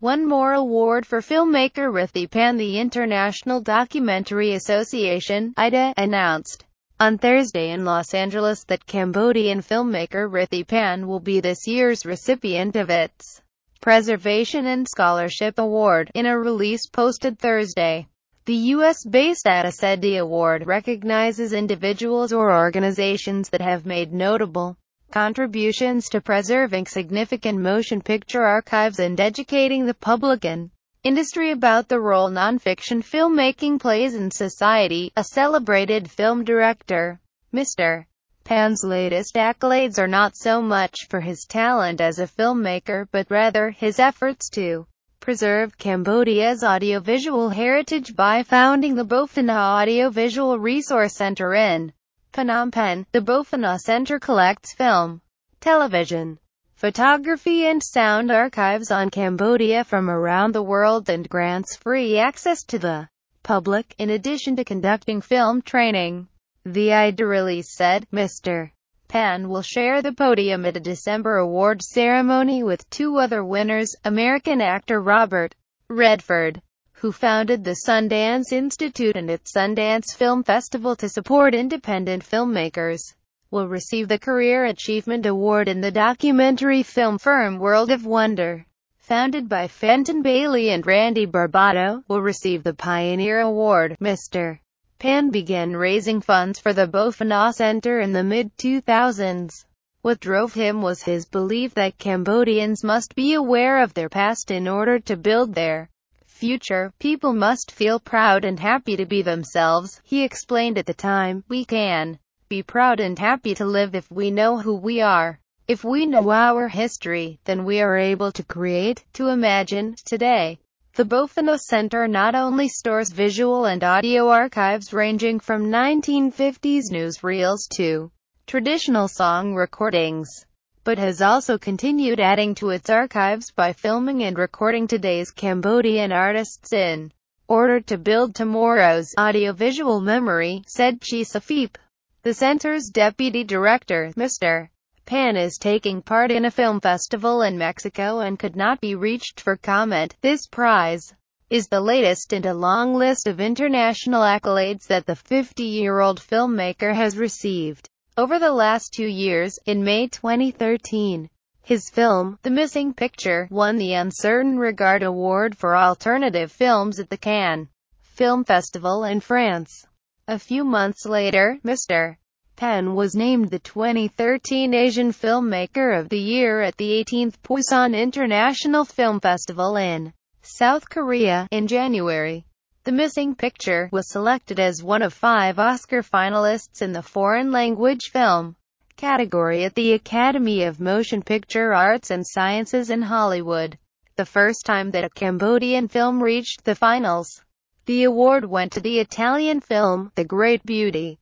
One more award for filmmaker Rithi Pan the International Documentary Association IDA, announced on Thursday in Los Angeles that Cambodian filmmaker Rithi Pan will be this year's recipient of its Preservation and Scholarship Award, in a release posted Thursday. The U.S.-based Atasedi Award recognizes individuals or organizations that have made notable contributions to preserving significant motion picture archives and educating the public and industry about the role nonfiction filmmaking plays in society, a celebrated film director. Mr. Pan's latest accolades are not so much for his talent as a filmmaker but rather his efforts to preserve Cambodia's audiovisual heritage by founding the Bofina Audiovisual Resource Center in Phnom Penh, the Bofana Center collects film, television, photography and sound archives on Cambodia from around the world and grants free access to the public, in addition to conducting film training. The IDA release said, Mr. Penn will share the podium at a December awards ceremony with two other winners, American actor Robert Redford who founded the Sundance Institute and its Sundance Film Festival to support independent filmmakers, will receive the Career Achievement Award in the documentary film firm World of Wonder founded by Fenton Bailey and Randy Barbato, will receive the Pioneer Award. Mr. Pan began raising funds for the Bofana Center in the mid-2000s. What drove him was his belief that Cambodians must be aware of their past in order to build their future, people must feel proud and happy to be themselves, he explained at the time. We can be proud and happy to live if we know who we are. If we know our history, then we are able to create, to imagine, today. The Bofano Center not only stores visual and audio archives ranging from 1950s newsreels to traditional song recordings but has also continued adding to its archives by filming and recording today's Cambodian artists in order to build tomorrow's audiovisual memory, said Chisafip. The center's deputy director, Mr. Pan is taking part in a film festival in Mexico and could not be reached for comment. This prize is the latest in a long list of international accolades that the 50-year-old filmmaker has received. Over the last two years, in May 2013, his film, The Missing Picture, won the Uncertain Regard Award for Alternative Films at the Cannes Film Festival in France. A few months later, Mr. Penn was named the 2013 Asian Filmmaker of the Year at the 18th Busan International Film Festival in South Korea in January. The Missing Picture was selected as one of five Oscar finalists in the foreign language film category at the Academy of Motion Picture Arts and Sciences in Hollywood, the first time that a Cambodian film reached the finals. The award went to the Italian film, The Great Beauty.